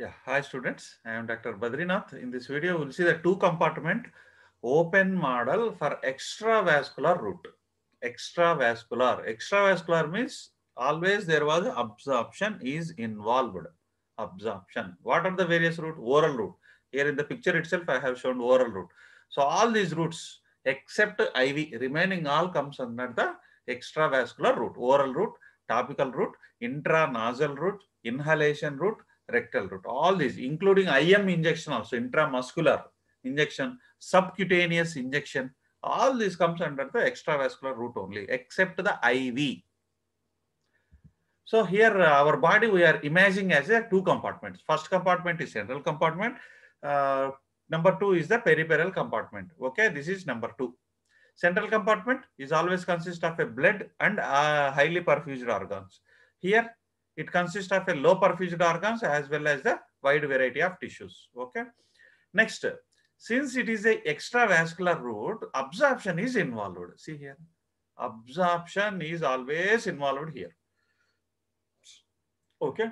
Yeah, hi students. I am Dr. Badrinath. In this video, we'll see the two compartment open model for extravascular route. Extravascular. Extravascular means always there was absorption is involved. Absorption. What are the various route? Oral route. Here in the picture itself, I have shown oral route. So all these routes except IV, remaining all comes under the extravascular route, oral route, topical route, intranasal route, inhalation route, rectal route. All these, including IM injection also, intramuscular injection, subcutaneous injection, all this comes under the extravascular route only, except the IV. So here uh, our body we are imagining as a two compartments. First compartment is central compartment. Uh, number two is the peripheral compartment. Okay, this is number two. Central compartment is always consist of a blood and uh, highly perfused organs. Here it consists of a low perfused organs as well as the wide variety of tissues. Okay. Next, since it is a extravascular route, absorption is involved. See here, absorption is always involved here. Okay.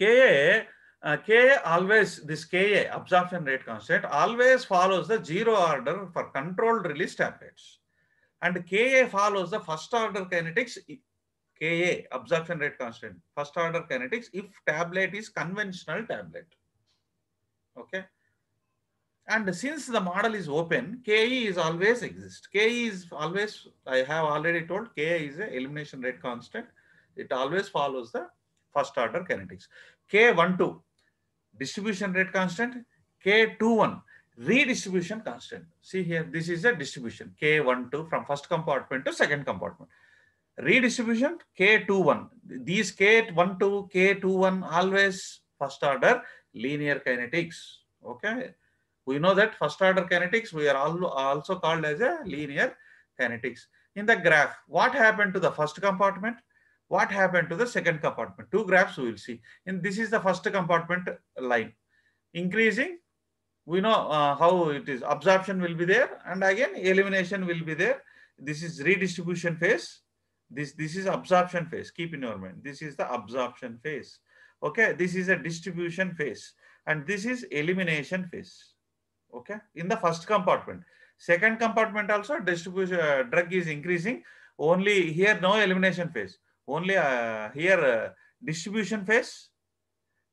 Ka, uh, Ka always, this Ka, absorption rate constant, always follows the zero order for controlled release tablets. And Ka follows the first order kinetics Ka, absorption rate constant, first order kinetics if tablet is conventional tablet. Okay. And since the model is open, Ke is always exist. Ke is always, I have already told, Ka is a elimination rate constant. It always follows the first order kinetics. K12, distribution rate constant. K21, redistribution constant. See here, this is a distribution K12 from first compartment to second compartment. Redistribution K21. These K12, K21 always first order linear kinetics. Okay. We know that first order kinetics we are also called as a linear kinetics. In the graph, what happened to the first compartment? What happened to the second compartment? Two graphs we will see. And this is the first compartment line. Increasing, we know uh, how it is absorption will be there and again elimination will be there this is redistribution phase this, this is absorption phase. Keep in your mind. This is the absorption phase. Okay. This is a distribution phase. And this is elimination phase. Okay. In the first compartment. Second compartment also distribution uh, drug is increasing. Only here no elimination phase. Only uh, here uh, distribution phase,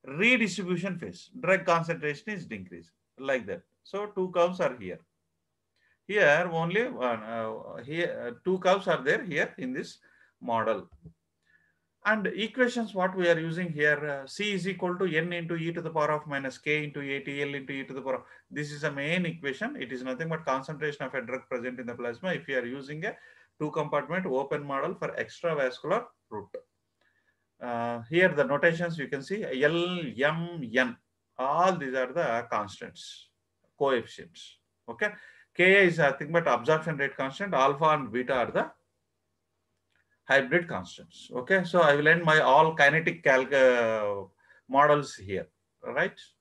redistribution phase. Drug concentration is decreased like that. So two curves are here. Here only one, uh, here, uh, two curves are there here in this model. And equations what we are using here, uh, C is equal to N into E to the power of minus K into ATL into E to the power of, this is a main equation. It is nothing but concentration of a drug present in the plasma if you are using a two compartment open model for extravascular route. Uh, here the notations you can see L, M, N. All these are the constants, coefficients. Okay. K is nothing but absorption rate constant. Alpha and beta are the hybrid constants. Okay, so I will end my all kinetic calc uh, models here. All right.